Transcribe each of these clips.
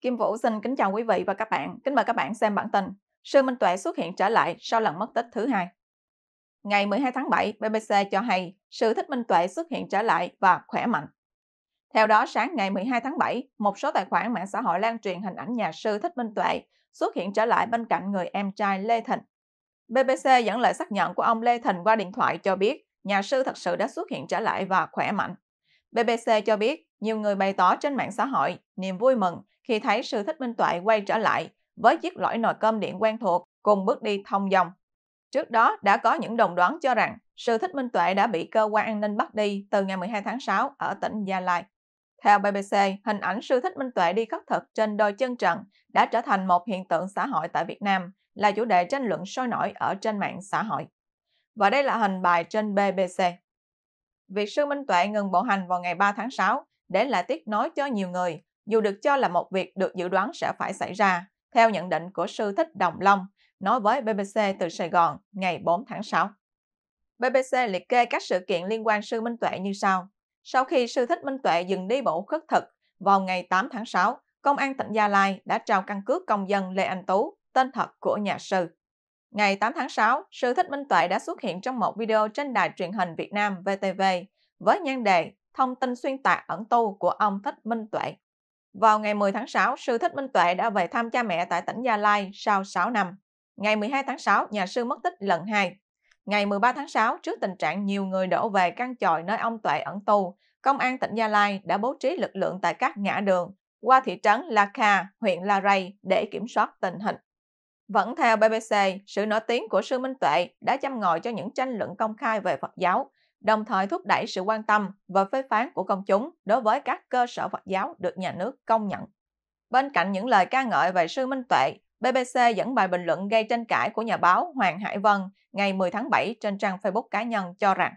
Kim Vũ xin kính chào quý vị và các bạn. Kính mời các bạn xem bản tin. Sư Minh Tuệ xuất hiện trở lại sau lần mất tích thứ hai. Ngày 12 tháng 7, BBC cho hay sư thích Minh Tuệ xuất hiện trở lại và khỏe mạnh. Theo đó, sáng ngày 12 tháng 7, một số tài khoản mạng xã hội lan truyền hình ảnh nhà sư Thích Minh Tuệ xuất hiện trở lại bên cạnh người em trai Lê Thịnh. BBC dẫn lời xác nhận của ông Lê Thịnh qua điện thoại cho biết nhà sư thật sự đã xuất hiện trở lại và khỏe mạnh. BBC cho biết nhiều người bày tỏ trên mạng xã hội niềm vui mừng khi thấy sư Thích Minh tuệ quay trở lại với chiếc lõi nồi cơm điện quen thuộc cùng bước đi thông dòng. Trước đó đã có những đồng đoán cho rằng sư Thích Minh Tuệ đã bị cơ quan an ninh bắt đi từ ngày 12 tháng 6 ở tỉnh Gia Lai. Theo BBC, hình ảnh sư Thích Minh Tuệ đi khất thực trên đôi chân trần đã trở thành một hiện tượng xã hội tại Việt Nam, là chủ đề tranh luận sôi nổi ở trên mạng xã hội. Và đây là hình bài trên BBC. Việc sư Minh Tuệ ngừng bộ hành vào ngày 3 tháng 6 để lại tiếc nói cho nhiều người dù được cho là một việc được dự đoán sẽ phải xảy ra, theo nhận định của sư thích Đồng Long, nói với BBC từ Sài Gòn ngày 4 tháng 6. BBC liệt kê các sự kiện liên quan sư Minh Tuệ như sau. Sau khi sư thích Minh Tuệ dừng đi bộ khất thực, vào ngày 8 tháng 6, Công an tỉnh Gia Lai đã trao căn cước công dân Lê Anh Tú, tên thật của nhà sư. Ngày 8 tháng 6, sư Thích Minh Tuệ đã xuất hiện trong một video trên đài truyền hình Việt Nam VTV với nhan đề Thông tin xuyên tạc ẩn tu của ông Thích Minh Tuệ. Vào ngày 10 tháng 6, sư Thích Minh Tuệ đã về thăm cha mẹ tại tỉnh Gia Lai sau 6 năm. Ngày 12 tháng 6, nhà sư mất tích lần 2. Ngày 13 tháng 6, trước tình trạng nhiều người đổ về căn chòi nơi ông Tuệ ẩn tu, Công an tỉnh Gia Lai đã bố trí lực lượng tại các ngã đường qua thị trấn La Kha, huyện La Ray để kiểm soát tình hình. Vẫn theo BBC, sự nổi tiếng của sư Minh Tuệ đã chăm ngồi cho những tranh luận công khai về Phật giáo, đồng thời thúc đẩy sự quan tâm và phê phán của công chúng đối với các cơ sở Phật giáo được nhà nước công nhận. Bên cạnh những lời ca ngợi về sư Minh Tuệ, BBC dẫn bài bình luận gây tranh cãi của nhà báo Hoàng Hải Vân ngày 10 tháng 7 trên trang Facebook cá nhân cho rằng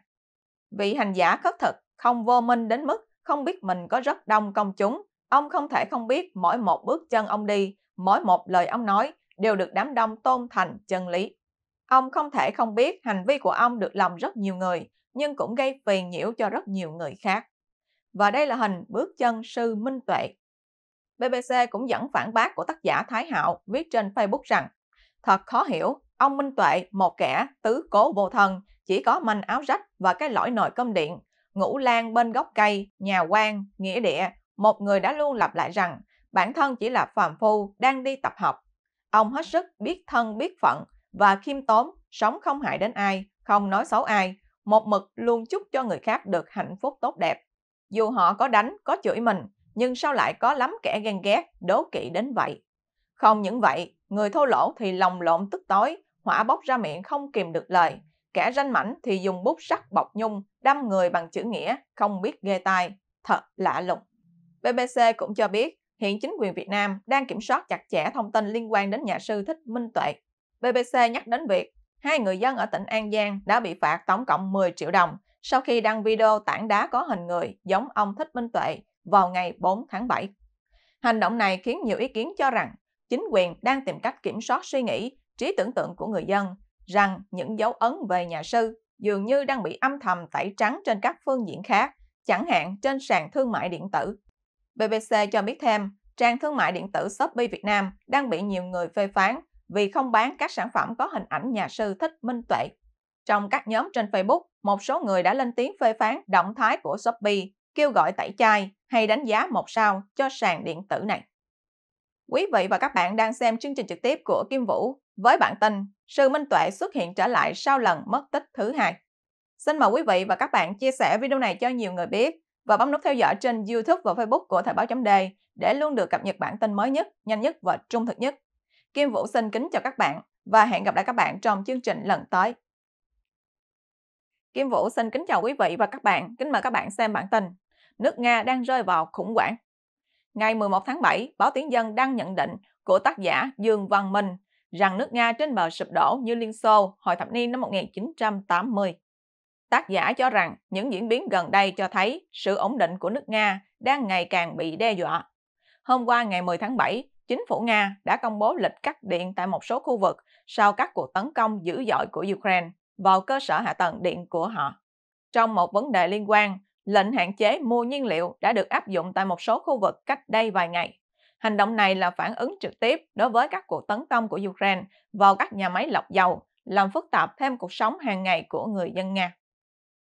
Vị hành giả khất thực, không vô minh đến mức không biết mình có rất đông công chúng. Ông không thể không biết mỗi một bước chân ông đi, mỗi một lời ông nói đều được đám đông tôn thành chân lý. Ông không thể không biết hành vi của ông được lòng rất nhiều người, nhưng cũng gây phiền nhiễu cho rất nhiều người khác. Và đây là hình bước chân sư Minh Tuệ. BBC cũng dẫn phản bác của tác giả Thái Hạo viết trên Facebook rằng Thật khó hiểu, ông Minh Tuệ, một kẻ tứ cố vô thần, chỉ có manh áo rách và cái lõi nồi cơm điện, ngủ lan bên gốc cây, nhà quan, nghĩa địa, một người đã luôn lặp lại rằng bản thân chỉ là phàm phu đang đi tập học. Ông hết sức biết thân biết phận, và khiêm tốn, sống không hại đến ai, không nói xấu ai, một mực luôn chúc cho người khác được hạnh phúc tốt đẹp. Dù họ có đánh, có chửi mình, nhưng sao lại có lắm kẻ ghen ghét, đố kỵ đến vậy? Không những vậy, người thô lỗ thì lòng lộn tức tối, hỏa bốc ra miệng không kìm được lời. Kẻ ranh mảnh thì dùng bút sắt bọc nhung, đâm người bằng chữ nghĩa, không biết ghê tai. Thật lạ lùng. BBC cũng cho biết, hiện chính quyền Việt Nam đang kiểm soát chặt chẽ thông tin liên quan đến nhà sư Thích Minh Tuệ BBC nhắc đến việc hai người dân ở tỉnh An Giang đã bị phạt tổng cộng 10 triệu đồng sau khi đăng video tảng đá có hình người giống ông Thích Minh Tuệ vào ngày 4 tháng 7. Hành động này khiến nhiều ý kiến cho rằng chính quyền đang tìm cách kiểm soát suy nghĩ, trí tưởng tượng của người dân, rằng những dấu ấn về nhà sư dường như đang bị âm thầm tẩy trắng trên các phương diện khác, chẳng hạn trên sàn thương mại điện tử. BBC cho biết thêm, trang thương mại điện tử Shopee Việt Nam đang bị nhiều người phê phán vì không bán các sản phẩm có hình ảnh nhà sư thích minh tuệ. Trong các nhóm trên Facebook, một số người đã lên tiếng phê phán động thái của Shopee, kêu gọi tẩy chay hay đánh giá một sao cho sàn điện tử này. Quý vị và các bạn đang xem chương trình trực tiếp của Kim Vũ với bản tin Sư Minh Tuệ xuất hiện trở lại sau lần mất tích thứ hai. Xin mời quý vị và các bạn chia sẻ video này cho nhiều người biết và bấm nút theo dõi trên YouTube và Facebook của Thời báo chấm để luôn được cập nhật bản tin mới nhất, nhanh nhất và trung thực nhất. Kim Vũ xin kính chào các bạn và hẹn gặp lại các bạn trong chương trình lần tới. Kim Vũ xin kính chào quý vị và các bạn, kính mời các bạn xem bản tin. Nước Nga đang rơi vào khủng hoảng. Ngày 11 tháng 7, báo Tiếng Dân đang nhận định của tác giả Dương Văn Minh rằng nước Nga trên bờ sụp đổ như Liên Xô hồi thập niên năm 1980. Tác giả cho rằng những diễn biến gần đây cho thấy sự ổn định của nước Nga đang ngày càng bị đe dọa. Hôm qua ngày 10 tháng 7, chính phủ Nga đã công bố lịch cắt điện tại một số khu vực sau các cuộc tấn công dữ dội của Ukraine vào cơ sở hạ tầng điện của họ. Trong một vấn đề liên quan, lệnh hạn chế mua nhiên liệu đã được áp dụng tại một số khu vực cách đây vài ngày. Hành động này là phản ứng trực tiếp đối với các cuộc tấn công của Ukraine vào các nhà máy lọc dầu, làm phức tạp thêm cuộc sống hàng ngày của người dân Nga.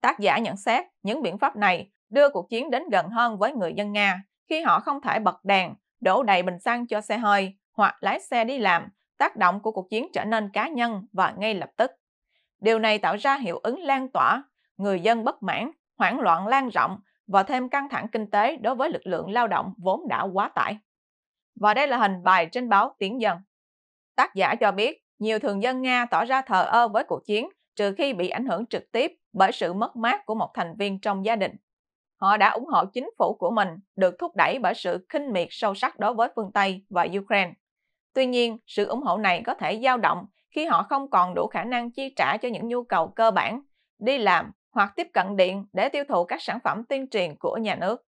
Tác giả nhận xét những biện pháp này đưa cuộc chiến đến gần hơn với người dân Nga khi họ không thể bật đèn đổ đầy bình xăng cho xe hơi hoặc lái xe đi làm, tác động của cuộc chiến trở nên cá nhân và ngay lập tức. Điều này tạo ra hiệu ứng lan tỏa, người dân bất mãn, hoảng loạn lan rộng và thêm căng thẳng kinh tế đối với lực lượng lao động vốn đã quá tải. Và đây là hình bài trên báo Tiếng Dân. Tác giả cho biết, nhiều thường dân Nga tỏ ra thờ ơ với cuộc chiến trừ khi bị ảnh hưởng trực tiếp bởi sự mất mát của một thành viên trong gia đình họ đã ủng hộ chính phủ của mình được thúc đẩy bởi sự khinh miệt sâu sắc đối với phương Tây và Ukraine. Tuy nhiên, sự ủng hộ này có thể dao động khi họ không còn đủ khả năng chi trả cho những nhu cầu cơ bản, đi làm hoặc tiếp cận điện để tiêu thụ các sản phẩm tuyên truyền của nhà nước.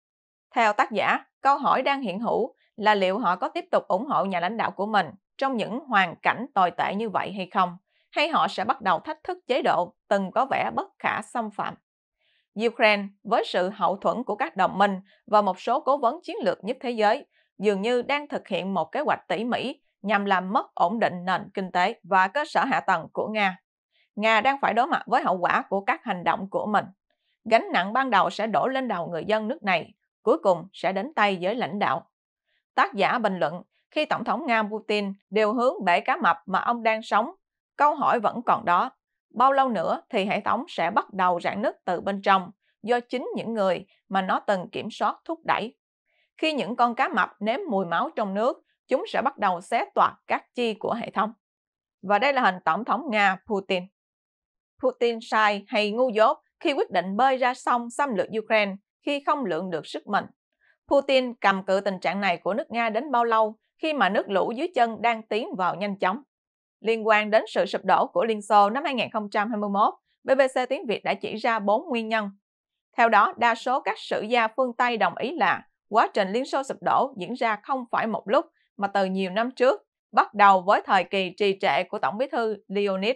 Theo tác giả, câu hỏi đang hiện hữu là liệu họ có tiếp tục ủng hộ nhà lãnh đạo của mình trong những hoàn cảnh tồi tệ như vậy hay không, hay họ sẽ bắt đầu thách thức chế độ từng có vẻ bất khả xâm phạm. Ukraine với sự hậu thuẫn của các đồng minh và một số cố vấn chiến lược nhất thế giới dường như đang thực hiện một kế hoạch tỉ mỉ nhằm làm mất ổn định nền kinh tế và cơ sở hạ tầng của Nga. Nga đang phải đối mặt với hậu quả của các hành động của mình. Gánh nặng ban đầu sẽ đổ lên đầu người dân nước này, cuối cùng sẽ đến tay giới lãnh đạo. Tác giả bình luận, khi Tổng thống Nga Putin đều hướng bể cá mập mà ông đang sống, câu hỏi vẫn còn đó. Bao lâu nữa thì hệ thống sẽ bắt đầu rạn nứt từ bên trong do chính những người mà nó từng kiểm soát thúc đẩy. Khi những con cá mập nếm mùi máu trong nước, chúng sẽ bắt đầu xé toạc các chi của hệ thống. Và đây là hình tổng thống Nga Putin. Putin sai hay ngu dốt khi quyết định bơi ra sông xâm lược Ukraine khi không lượng được sức mạnh. Putin cầm cự tình trạng này của nước Nga đến bao lâu khi mà nước lũ dưới chân đang tiến vào nhanh chóng. Liên quan đến sự sụp đổ của Liên Xô năm 2021, BBC tiếng Việt đã chỉ ra 4 nguyên nhân. Theo đó, đa số các sử gia phương Tây đồng ý là quá trình Liên Xô sụp đổ diễn ra không phải một lúc mà từ nhiều năm trước, bắt đầu với thời kỳ trì trệ của Tổng bí thư Leonid.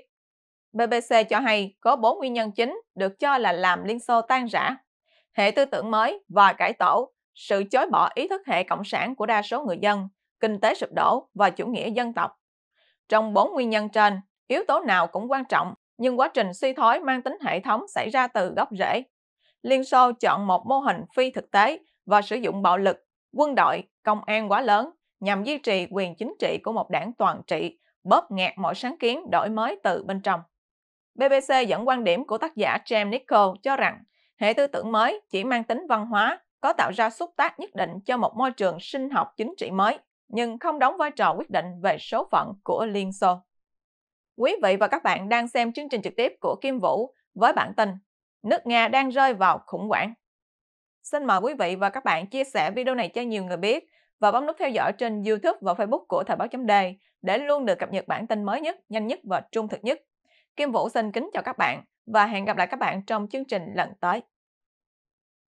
BBC cho hay có 4 nguyên nhân chính được cho là làm Liên Xô tan rã. Hệ tư tưởng mới và cải tổ, sự chối bỏ ý thức hệ cộng sản của đa số người dân, kinh tế sụp đổ và chủ nghĩa dân tộc. Trong bốn nguyên nhân trên, yếu tố nào cũng quan trọng, nhưng quá trình suy thoái mang tính hệ thống xảy ra từ gốc rễ. Liên Xô chọn một mô hình phi thực tế và sử dụng bạo lực, quân đội, công an quá lớn nhằm duy trì quyền chính trị của một đảng toàn trị, bóp nghẹt mọi sáng kiến đổi mới từ bên trong. BBC dẫn quan điểm của tác giả James Nichol cho rằng hệ tư tưởng mới chỉ mang tính văn hóa, có tạo ra xúc tác nhất định cho một môi trường sinh học chính trị mới nhưng không đóng vai trò quyết định về số phận của Liên Xô. Quý vị và các bạn đang xem chương trình trực tiếp của Kim Vũ với bản tin Nước Nga đang rơi vào khủng hoảng. Xin mời quý vị và các bạn chia sẻ video này cho nhiều người biết và bấm nút theo dõi trên YouTube và Facebook của Thời báo chấm đề để luôn được cập nhật bản tin mới nhất, nhanh nhất và trung thực nhất. Kim Vũ xin kính chào các bạn và hẹn gặp lại các bạn trong chương trình lần tới.